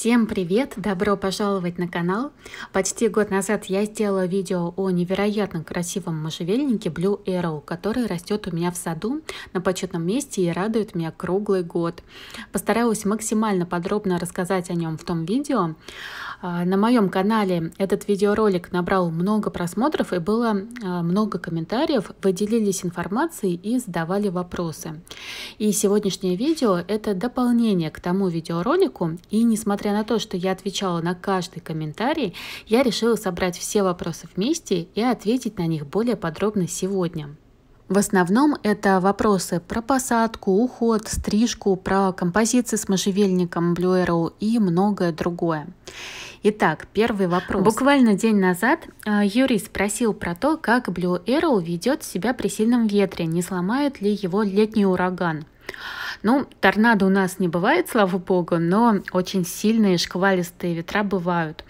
Всем привет! Добро пожаловать на канал! Почти год назад я сделала видео о невероятно красивом можжевельнике Blue Arrow, который растет у меня в саду на почетном месте и радует меня круглый год. Постаралась максимально подробно рассказать о нем в том видео. А, на моем канале этот видеоролик набрал много просмотров и было а, много комментариев, выделились делились информацией и задавали вопросы. И сегодняшнее видео это дополнение к тому видеоролику и несмотря несмотря на то, что я отвечала на каждый комментарий, я решила собрать все вопросы вместе и ответить на них более подробно сегодня. В основном это вопросы про посадку, уход, стрижку, про композиции с можжевельником, блюэру и многое другое. Итак, первый вопрос. Буквально день назад э, Юрий спросил про то, как Blue Arrow ведет себя при сильном ветре, не сломает ли его летний ураган. Ну, торнадо у нас не бывает, слава богу, но очень сильные шквалистые ветра бывают.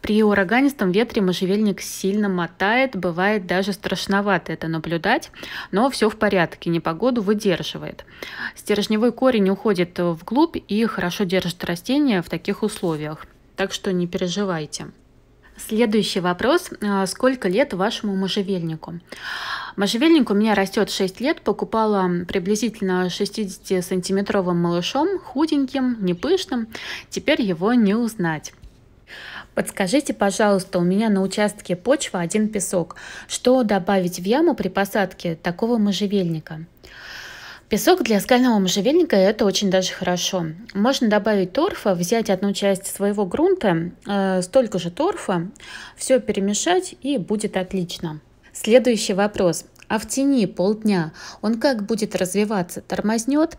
При ураганистом ветре можжевельник сильно мотает, бывает даже страшновато это наблюдать, но все в порядке, непогоду выдерживает. Стержневой корень уходит вглубь и хорошо держит растение в таких условиях, так что не переживайте. Следующий вопрос. А, сколько лет вашему можжевельнику? Можжевельник у меня растет 6 лет. Покупала приблизительно 60-сантиметровым малышом, худеньким, непышным. Теперь его не узнать. Подскажите, пожалуйста, у меня на участке почва один песок. Что добавить в яму при посадке такого можжевельника? Песок для скального можжевельника – это очень даже хорошо. Можно добавить торфа, взять одну часть своего грунта, э, столько же торфа, все перемешать и будет отлично. Следующий вопрос. А в тени полдня он как будет развиваться? Тормознет?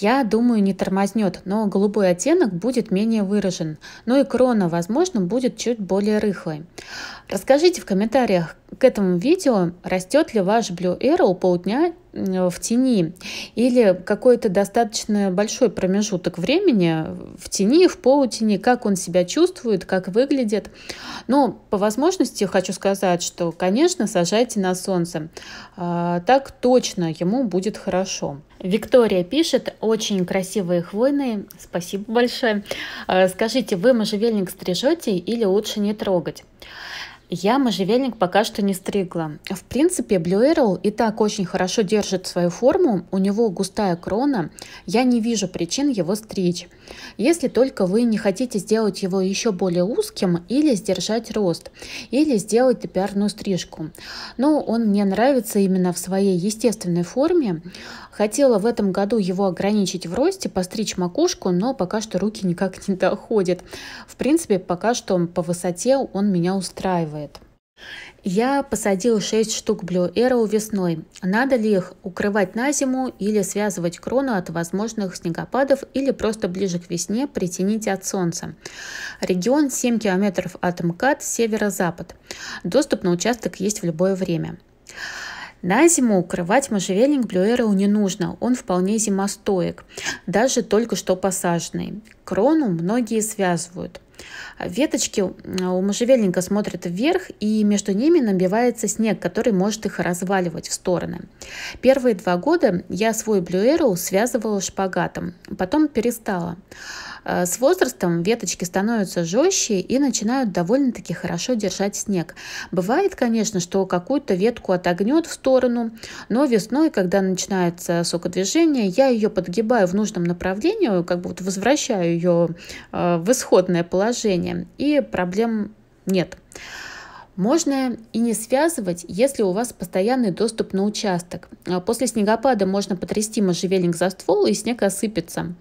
Я думаю, не тормознет, но голубой оттенок будет менее выражен, Ну и крона, возможно, будет чуть более рыхлой. Расскажите в комментариях к этому видео, растет ли ваш Blue Arrow полдня в тени или какой-то достаточно большой промежуток времени в тени, в полутени, как он себя чувствует, как выглядит. Но по возможности хочу сказать, что, конечно, сажайте на солнце. А, так точно ему будет хорошо. Виктория пишет, очень красивые хвойные, спасибо большое. А, скажите, вы можжевельник стрижете или лучше не трогать? Я можжевельник пока что не стригла. В принципе, Blue Arrow и так очень хорошо держит свою форму, у него густая крона, я не вижу причин его стричь. Если только вы не хотите сделать его еще более узким или сдержать рост, или сделать топиарную стрижку. Но он мне нравится именно в своей естественной форме. Хотела в этом году его ограничить в росте, постричь макушку, но пока что руки никак не доходят. В принципе, пока что по высоте он меня устраивает показывает. Я посадил 6 штук Blue Arrow весной. Надо ли их укрывать на зиму или связывать крону от возможных снегопадов или просто ближе к весне притяните от солнца? Регион 7 км от МКАД, северо-запад. Доступ на участок есть в любое время. На зиму укрывать можжевельник Блюэроу не нужно, он вполне зимостоек, даже только что посаженный. Крону многие связывают. Веточки у можжевельника смотрят вверх, и между ними набивается снег, который может их разваливать в стороны. Первые два года я свой Blue связывала шпагатом, потом перестала. Э, с возрастом веточки становятся жестче и начинают довольно-таки хорошо держать снег. Бывает, конечно, что какую-то ветку отогнет в сторону, но весной, когда начинается сокодвижение, я ее подгибаю в нужном направлении, как бы вот возвращаю ее э, в исходное положение, и проблем нет. Можно и не связывать, если у вас постоянный доступ на участок. А после снегопада можно потрясти можжевельник за ствол, и снег осыпется.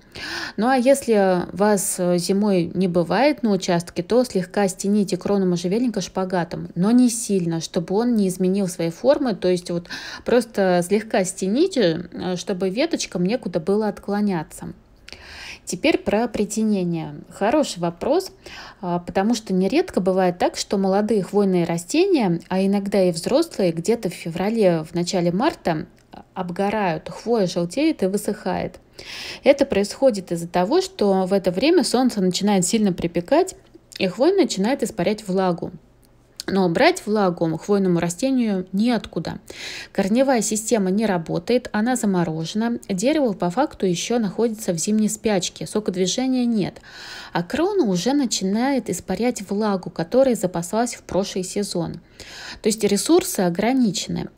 Ну а если вас э, зимой не бывает на участке, то слегка стяните крону можжевельника шпагатом, но не сильно, чтобы он не изменил своей формы, то есть вот просто слегка стяните, э, чтобы веточкам некуда было отклоняться. Теперь про притенение. Хороший вопрос, а, потому что нередко бывает так, что молодые хвойные растения, а иногда и взрослые, где-то в феврале, в начале марта а, обгорают, хвоя желтеет и высыхает. Это происходит из-за того, что в это время солнце начинает сильно припекать, и хвой начинает испарять влагу. Но брать влагу хвойному растению неоткуда. Корневая система не работает, она заморожена. Дерево по факту еще находится в зимней спячке, сокодвижения нет. А крона уже начинает испарять влагу, которой запаслась в прошлый сезон. То есть ресурсы ограничены.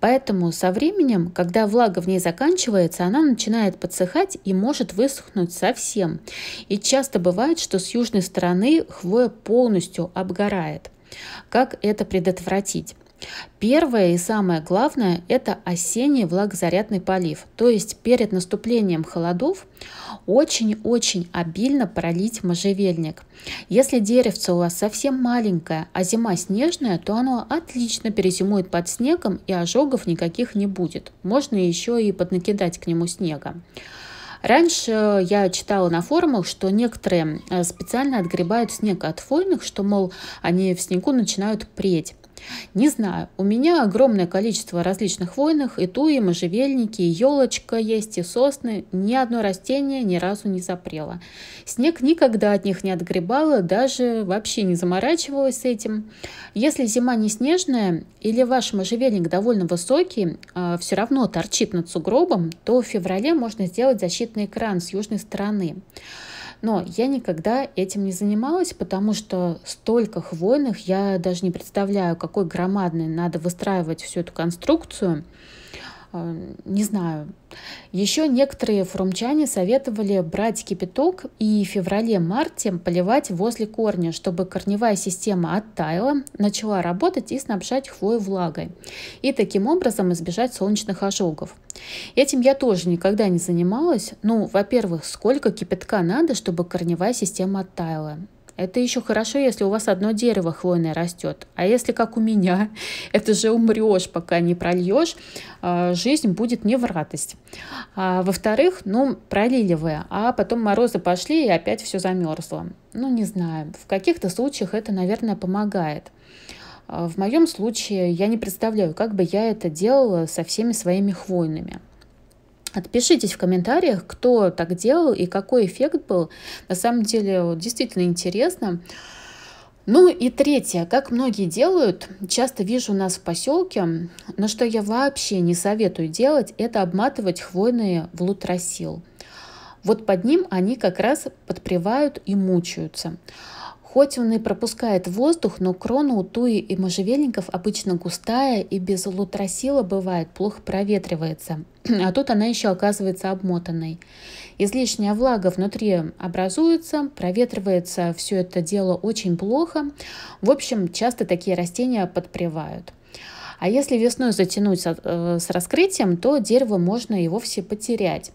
Поэтому со временем, когда влага в ней заканчивается, она начинает подсыхать и может высохнуть совсем. И часто бывает, что с южной стороны хвоя полностью обгорает. Как это предотвратить? Первое и самое главное – это осенний влагозарядный полив, то есть перед наступлением холодов очень-очень обильно пролить можжевельник. Если деревце у вас совсем маленькое, а зима снежная, то оно отлично перезимует под снегом и ожогов никаких не будет. Можно еще и поднакидать к нему снега. Раньше я читала на форумах, что некоторые э, специально отгребают снег от хвойных, что, мол, они в снегу начинают преть. Не знаю, у меня огромное количество различных хвойных, и туи, и можжевельники, и елочка есть, и сосны. Ни одно растение ни разу не запрело. Снег никогда от них не отгребало, даже вообще не заморачивалась с этим. Если зима не снежная или ваш можжевельник довольно высокий, а, все равно торчит над сугробом, то в феврале можно сделать защитный экран с южной стороны. Но я никогда этим не занималась, потому что столько хвойных, я даже не представляю, какой громадной надо выстраивать всю эту конструкцию. Эм, не знаю. Еще некоторые фрумчане советовали брать кипяток и в феврале-марте поливать возле корня, чтобы корневая система оттаяла, начала работать и снабжать хвою влагой, и таким образом избежать солнечных ожогов. Этим я тоже никогда не занималась. Ну, во-первых, сколько кипятка надо, чтобы корневая система оттаяла? Это еще хорошо, если у вас одно дерево хвойное растет. А если, как у меня, это же умрешь, пока не прольешь, а, жизнь будет не в радость. А, во-вторых, ну, пролили вы, а потом морозы пошли и опять все замерзло. Ну, не знаю, в каких-то случаях это, наверное, помогает. А, в моем случае я не представляю, как бы я это делала со всеми своими хвойными. Отпишитесь в комментариях, кто так делал и какой эффект был. На самом деле вот, действительно интересно. Ну и третье, как многие делают, часто вижу у нас в поселке, но что я вообще не советую делать, это обматывать хвойные в лутросил. Вот под ним они как раз подпревают и мучаются. Хоть он и пропускает воздух, но крона у туи и можжевельников обычно густая и без лутросила бывает, плохо проветривается. А тут она еще оказывается обмотанной. Излишняя влага внутри образуется, проветривается все это дело очень плохо. В общем, часто такие растения подпревают. А если весной затянуть э, с раскрытием, то дерево можно и вовсе потерять.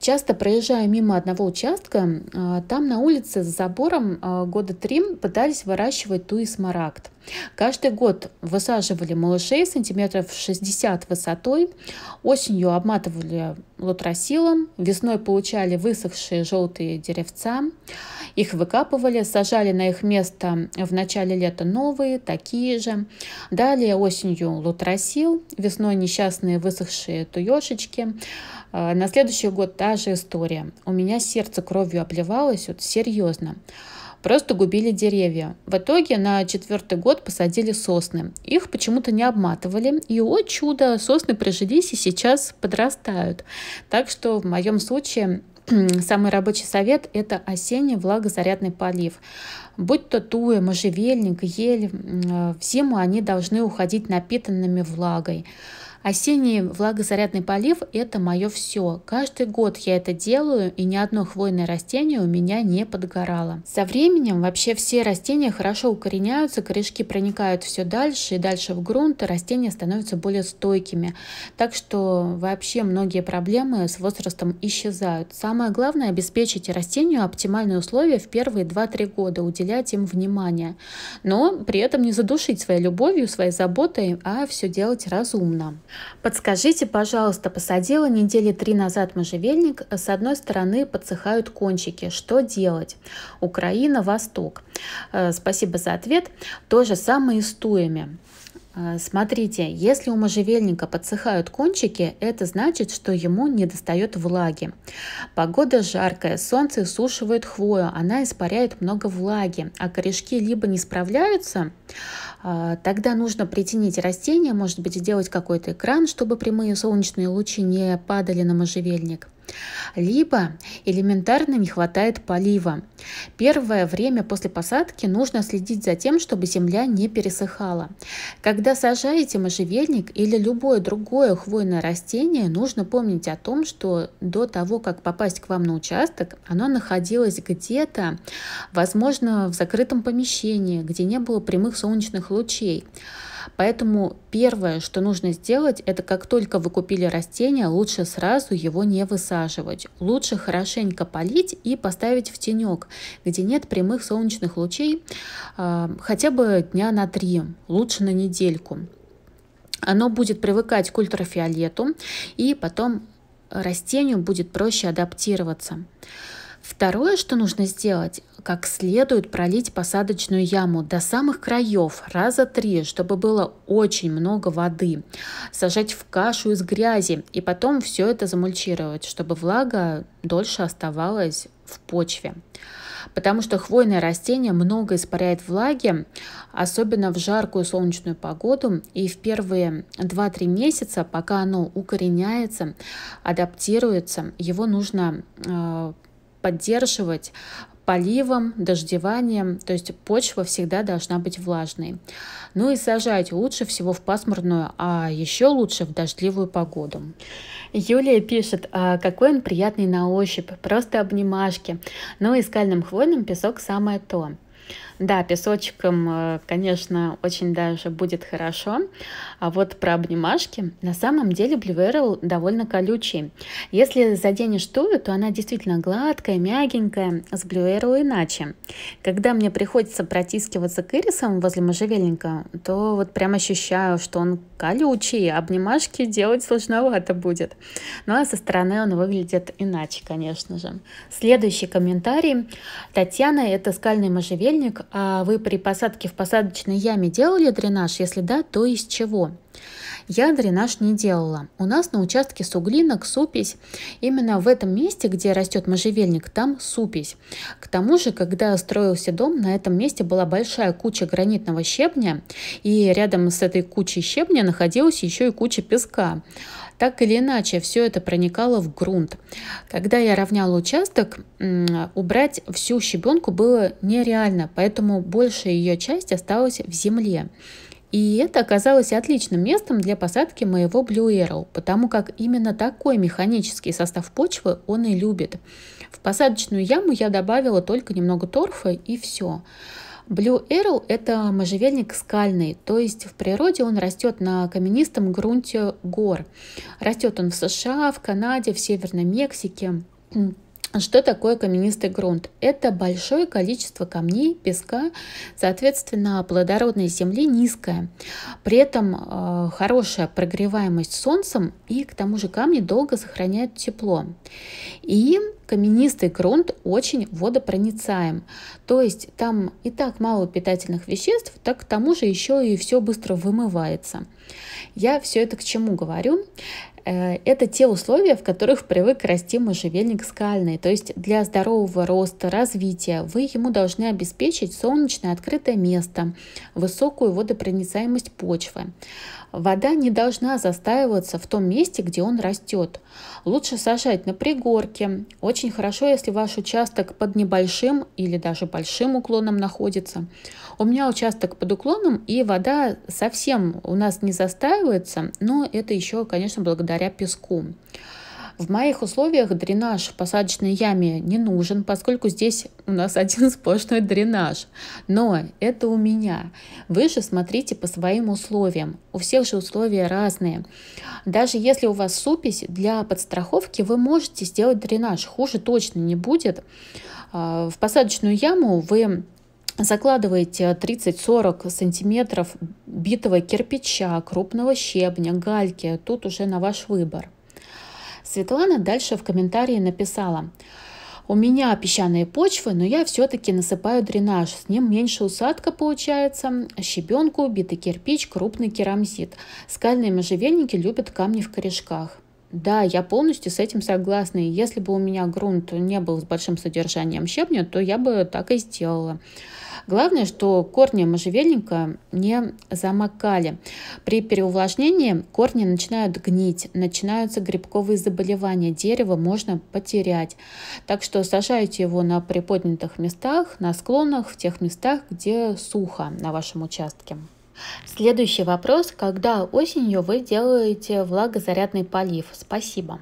Часто проезжаю мимо одного участка, а, там на улице с забором а, года три пытались выращивать туи смарагд. Каждый год высаживали малышей сантиметров 60 высотой, осенью обматывали лотросилом, весной получали высохшие желтые деревца, их выкапывали, сажали на их место в начале лета новые, такие же. Далее осенью лотросил, весной несчастные высохшие туешечки, а, на следующий год та же история. У меня сердце кровью обливалось, вот серьезно. Просто губили деревья. В итоге на четвертый год посадили сосны. Их почему-то не обматывали. И, о чудо, сосны прижились и сейчас подрастают. Так что в моем случае самый рабочий совет – это осенний влагозарядный полив. Будь то туя, можжевельник, ель, э, в зиму они должны уходить напитанными влагой. Осенний влагозарядный полив – это мое все. Каждый год я это делаю, и ни одно хвойное растение у меня не подгорало. Со временем вообще все растения хорошо укореняются, корешки проникают все дальше и дальше в грунт, и растения становятся более стойкими. Так что вообще многие проблемы с возрастом исчезают. Самое главное – обеспечить растению оптимальные условия в первые 2-3 года, уделять им внимание. Но при этом не задушить своей любовью, своей заботой, а все делать разумно. Подскажите, пожалуйста, посадила недели три назад можжевельник, э, с одной стороны подсыхают кончики. Что делать? Украина, Восток. Э, спасибо за ответ. То же самое и с туями. Э, смотрите, если у можжевельника подсыхают кончики, это значит, что ему недостает влаги. Погода жаркая, солнце сушивает хвою, она испаряет много влаги, а корешки либо не справляются, а, тогда нужно притянить растение, может быть, сделать какой-то экран, чтобы прямые солнечные лучи не падали на можжевельник. Либо элементарно не хватает полива. Первое время после посадки нужно следить за тем, чтобы земля не пересыхала. Когда сажаете можжевельник или любое другое хвойное растение, нужно помнить о том, что до того, как попасть к вам на участок, оно находилось где-то, возможно, в закрытом помещении, где не было прямых солнечных лучей. Поэтому первое, что нужно сделать, это как только вы купили растение, лучше сразу его не высаживать. Лучше хорошенько полить и поставить в тенек, где нет прямых солнечных лучей, а, хотя бы дня на три, лучше на недельку. Оно будет привыкать к ультрафиолету, и потом растению будет проще адаптироваться. Второе, что нужно сделать, как следует пролить посадочную яму до самых краев раза три, чтобы было очень много воды, сажать в кашу из грязи и потом все это замульчировать, чтобы влага дольше оставалась в почве. Потому что хвойное растение много испаряет влаги, особенно в жаркую солнечную погоду, и в первые 2-3 месяца, пока оно укореняется, адаптируется, его нужно э, поддерживать поливом, дождеванием, то есть почва всегда должна быть влажной. Ну и сажать лучше всего в пасмурную, а еще лучше в дождливую погоду. Юлия пишет, «А какой он приятный на ощупь, просто обнимашки. Ну и скальным хвойным песок самое то. Да, песочком, э, конечно, очень даже будет хорошо. А вот про обнимашки. На самом деле блюверл довольно колючий. Если заденешь тую, то она действительно гладкая, мягенькая. С блюэрла иначе. Когда мне приходится протискиваться к ирисам возле можжевельника, то вот прям ощущаю, что он колючий, а обнимашки делать сложновато будет. Ну а со стороны он выглядит иначе, конечно же. Следующий комментарий. Татьяна – это скальный можжевельник, а вы при посадке в посадочной яме делали дренаж? Если да, то из чего? Я дренаж не делала. У нас на участке суглинок, супись. Именно в этом месте, где растет можжевельник, там супись. К тому же, когда строился дом, на этом месте была большая куча гранитного щебня, и рядом с этой кучей щебня находилась еще и куча песка. Так или иначе, все это проникало в грунт. Когда я равняла участок, убрать всю щебенку было нереально, поэтому большая ее часть осталась в земле. И это оказалось отличным местом для посадки моего Blue Arrow, потому как именно такой механический состав почвы он и любит. В посадочную яму я добавила только немного торфа и все. Blue Arrow – это можжевельник скальный, то есть в природе он растет на каменистом грунте гор. Растет он в США, в Канаде, в Северной Мексике. Что такое каменистый грунт? Это большое количество камней, песка, соответственно, плодородной земли низкая. При этом э, хорошая прогреваемость солнцем, и к тому же камни долго сохраняют тепло. И каменистый грунт очень водопроницаем. То есть там и так мало питательных веществ, так к тому же еще и все быстро вымывается. Я все это к чему говорю? Э, это те условия, в которых привык расти можжевельник скальный. То есть для здорового роста, развития вы ему должны обеспечить солнечное открытое место, высокую водопроницаемость почвы. Вода не должна застаиваться в том месте, где он растет. Лучше сажать на пригорке. Очень хорошо, если ваш участок под небольшим или даже большим уклоном находится. У меня участок под уклоном, и вода совсем у нас не застаивается, но это еще, конечно, благодаря песку. В моих условиях дренаж в посадочной яме не нужен, поскольку здесь у нас один сплошной дренаж. Но это у меня. Вы же смотрите по своим условиям. У всех же условия разные. Даже если у вас супись, для подстраховки вы можете сделать дренаж. Хуже точно не будет. А, в посадочную яму вы закладываете 30-40 сантиметров битого кирпича, крупного щебня, гальки. Тут уже на ваш выбор. Светлана дальше в комментарии написала. У меня песчаные почвы, но я все-таки насыпаю дренаж. С ним меньше усадка получается, щебенку, битый кирпич, крупный керамзит. Скальные можжевельники любят камни в корешках. Да, я полностью с этим согласна. И если бы у меня грунт не был с большим содержанием щебня, то я бы так и сделала. Главное, что корни можжевельника не замокали. При переувлажнении корни начинают гнить, начинаются грибковые заболевания, дерево можно потерять. Так что сажайте его на приподнятых местах, на склонах, в тех местах, где сухо на вашем участке. Следующий вопрос. Когда осенью вы делаете влагозарядный полив? Спасибо.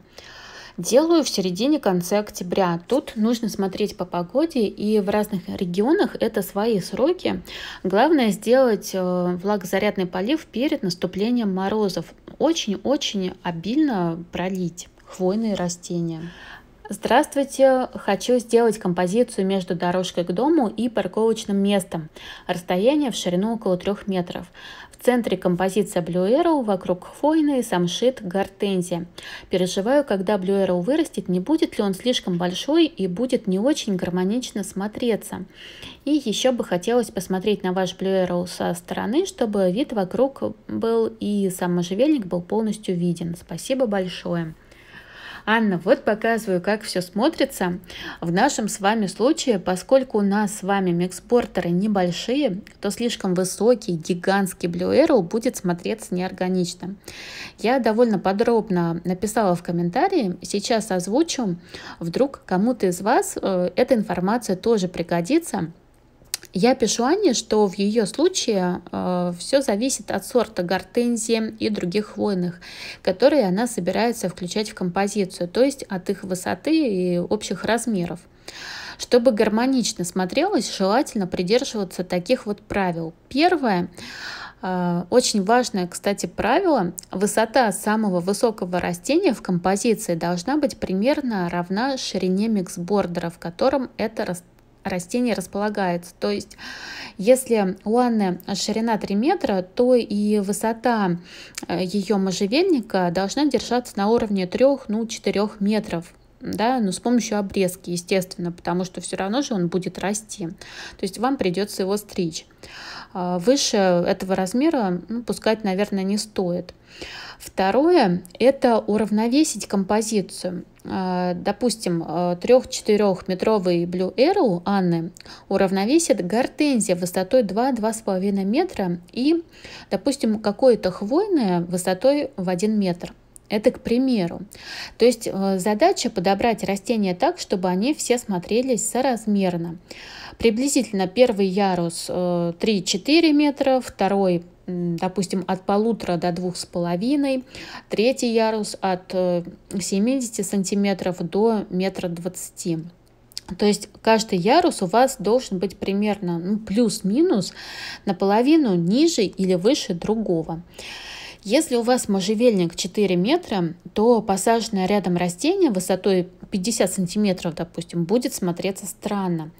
Делаю в середине-конце октября. Тут нужно смотреть по погоде, и в разных регионах это свои сроки. Главное сделать э, влагозарядный полив перед наступлением морозов. Очень-очень обильно пролить хвойные растения. Здравствуйте! Хочу сделать композицию между дорожкой к дому и парковочным местом. Расстояние в ширину около 3 метров. В центре композиция Blue Arrow, вокруг хвойные, самшит, гортензия. Переживаю, когда Blue Arrow вырастет, не будет ли он слишком большой и будет не очень гармонично смотреться. И еще бы хотелось посмотреть на ваш Blue Arrow со стороны, чтобы вид вокруг был и сам можжевельник был полностью виден. Спасибо большое! Анна, вот показываю, как все смотрится. В нашем с вами случае, поскольку у нас с вами микспортеры небольшие, то слишком высокий гигантский Blue Arrow будет смотреться неорганично. Я довольно подробно написала в комментарии, сейчас озвучу, вдруг кому-то из вас э, эта информация тоже пригодится. Я пишу Ане, что в ее случае э, все зависит от сорта гортензии и других хвойных, которые она собирается включать в композицию, то есть от их высоты и общих размеров. Чтобы гармонично смотрелось, желательно придерживаться таких вот правил. Первое, э, очень важное, кстати, правило, высота самого высокого растения в композиции должна быть примерно равна ширине миксбордера, в котором это растение растение располагается. То есть, если у Анны ширина 3 метра, то и высота э, ее можжевельника должна держаться на уровне 3-4 ну, метров да, но с помощью обрезки, естественно, потому что все равно же он будет расти. То есть вам придется его стричь. А, выше этого размера ну, пускать, наверное, не стоит. Второе – это уравновесить композицию. А, допустим, 3-4-метровый а, Blue Arrow Анны уравновесит гортензия высотой 2-2,5 метра и, допустим, какое-то хвойное высотой в 1 метр – это к примеру. То есть э, задача подобрать растения так, чтобы они все смотрелись соразмерно. Приблизительно первый ярус 3-4 э, метра, второй допустим, от полутора до двух с половиной, третий ярус от 70 э, сантиметров до метра двадцати. То есть каждый ярус у вас должен быть примерно ну, плюс-минус наполовину ниже или выше другого. Если у вас можжевельник 4 метра, то посаженное рядом растение высотой 50 сантиметров, допустим, будет смотреться странно.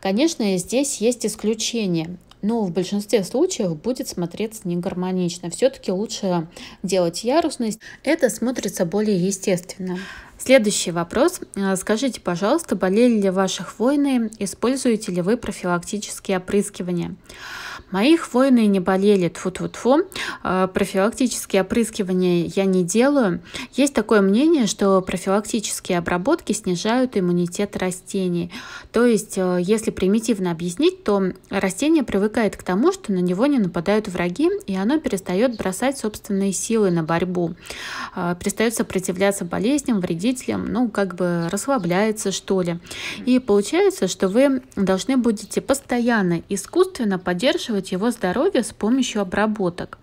Конечно, здесь есть исключения но в большинстве случаев будет смотреться негармонично. Все-таки лучше делать ярусность, это смотрится более естественно. Следующий вопрос. Э, скажите, пожалуйста, болели ли ваши хвойные, используете ли вы профилактические опрыскивания? Мои хвойные не болели, тфу тфу тфу э, Профилактические опрыскивания я не делаю. Есть такое мнение, что профилактические обработки снижают иммунитет растений. То есть, э, если примитивно объяснить, то растение привыкает к тому, что на него не нападают враги, и оно перестает бросать собственные силы на борьбу, перестает сопротивляться болезням, вредить родителям, ну, как бы расслабляется, что ли. И получается, что вы должны будете постоянно искусственно поддерживать его здоровье с помощью обработок.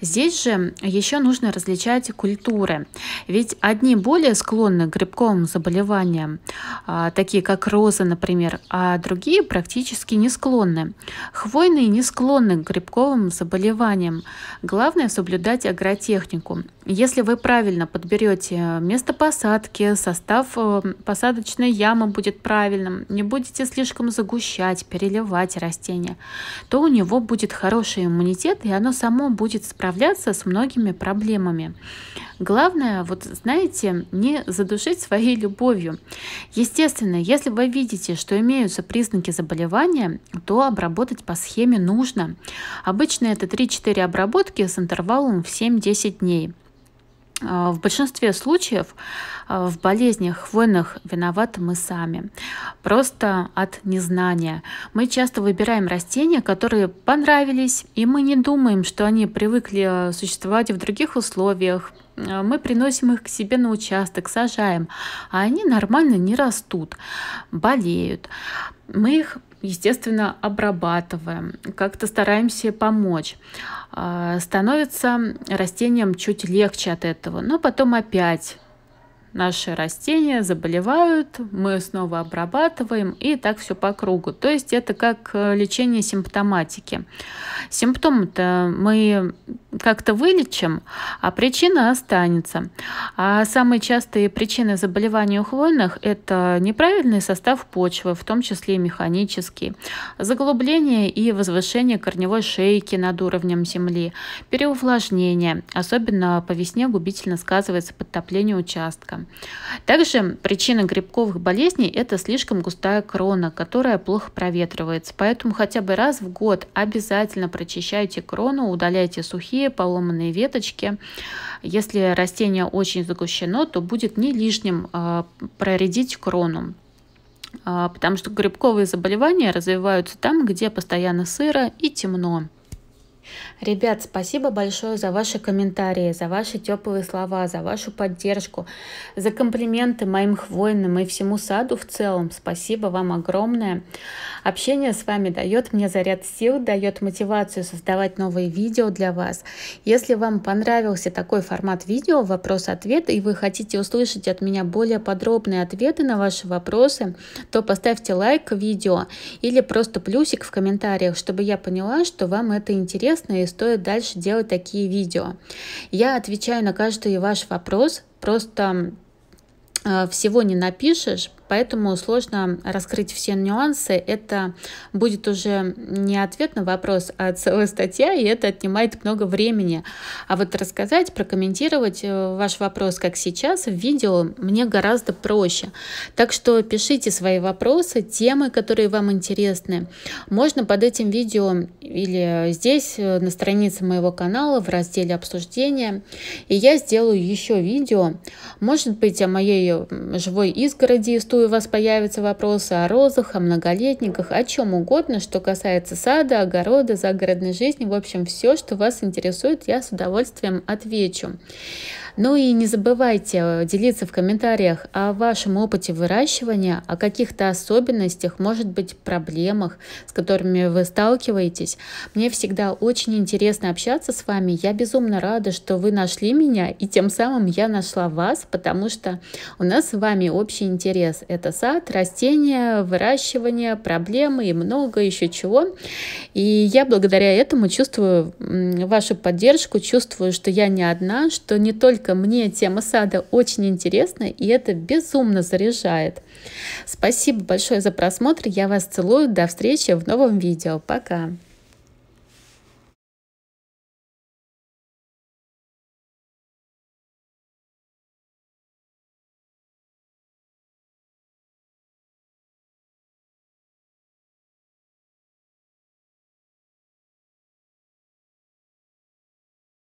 Здесь же еще нужно различать культуры. Ведь одни более склонны к грибковым заболеваниям, а, такие как розы, например, а другие практически не склонны. Хвойные не склонны к грибковым заболеваниям. Главное соблюдать агротехнику. Если вы правильно подберете место посадки, состав э, посадочной ямы будет правильным, не будете слишком загущать, переливать растения, то у него будет хороший иммунитет, и оно само будет справляться справляться с многими проблемами. Главное, вот знаете, не задушить своей любовью. Естественно, если вы видите, что имеются признаки заболевания, то обработать по схеме нужно. Обычно это 3-4 обработки с интервалом в 7-10 дней. Э, в большинстве случаев э, в болезнях хвойных виноваты мы сами, просто от незнания. Мы часто выбираем растения, которые понравились, и мы не думаем, что они привыкли э, существовать в других условиях. Мы приносим их к себе на участок, сажаем, а они нормально не растут, болеют. Мы их естественно, обрабатываем, как-то стараемся помочь. А, становится растением чуть легче от этого, но потом опять наши растения заболевают, мы снова обрабатываем и так все по кругу. То есть это как э, лечение симптоматики. Симптомы-то мы как-то вылечим, а причина останется. А самые частые причины заболеваний у хвойных – это неправильный состав почвы, в том числе и механический, заглубление и возвышение корневой шейки над уровнем земли, переувлажнение, особенно по весне губительно сказывается подтопление участка. Также причина грибковых болезней – это слишком густая крона, которая плохо проветривается. Поэтому хотя бы раз в год обязательно прочищайте крону, удаляйте сухие поломанные веточки. Если растение очень загущено, то будет не лишним а, проредить крону а, потому что грибковые заболевания развиваются там, где постоянно сыро и темно. Ребят, спасибо большое за ваши комментарии, за ваши теплые слова, за вашу поддержку, за комплименты моим хвойным и всему саду в целом. Спасибо вам огромное. Общение с вами дает мне заряд сил, дает мотивацию создавать новые видео для вас. Если вам понравился такой формат видео «Вопрос-ответ» и вы хотите услышать от меня более подробные ответы на ваши вопросы, то поставьте лайк видео или просто плюсик в комментариях, чтобы я поняла, что вам это интересно интересно и стоит дальше делать такие видео. Я отвечаю на каждый ваш вопрос, просто э, всего не напишешь, поэтому сложно раскрыть все нюансы. Это будет уже не ответ на вопрос, а целая статья, и это отнимает много времени. А вот рассказать, прокомментировать э, ваш вопрос, как сейчас, в видео мне гораздо проще. Так что пишите свои вопросы, темы, которые вам интересны. Можно под этим видео или здесь, э, на странице моего канала, в разделе обсуждения. И я сделаю еще видео, может быть, о моей живой изгороди из если у вас появятся вопросы о розах, о многолетниках, о чем угодно, что касается сада, огорода, загородной жизни. В общем, все, что вас интересует, я с удовольствием отвечу. Ну и не забывайте э, делиться в комментариях о вашем опыте выращивания, о каких-то особенностях, может быть, проблемах, с которыми вы сталкиваетесь. Мне всегда очень интересно общаться с вами. Я безумно рада, что вы нашли меня, и тем самым я нашла вас, потому что у нас с вами общий интерес. Это сад, растения, выращивание, проблемы и много еще чего. И я благодаря этому чувствую вашу поддержку, чувствую, что я не одна, что не только насколько мне тема сада очень интересна, и это безумно заряжает. Спасибо большое за просмотр, я вас целую, до встречи в новом видео, пока!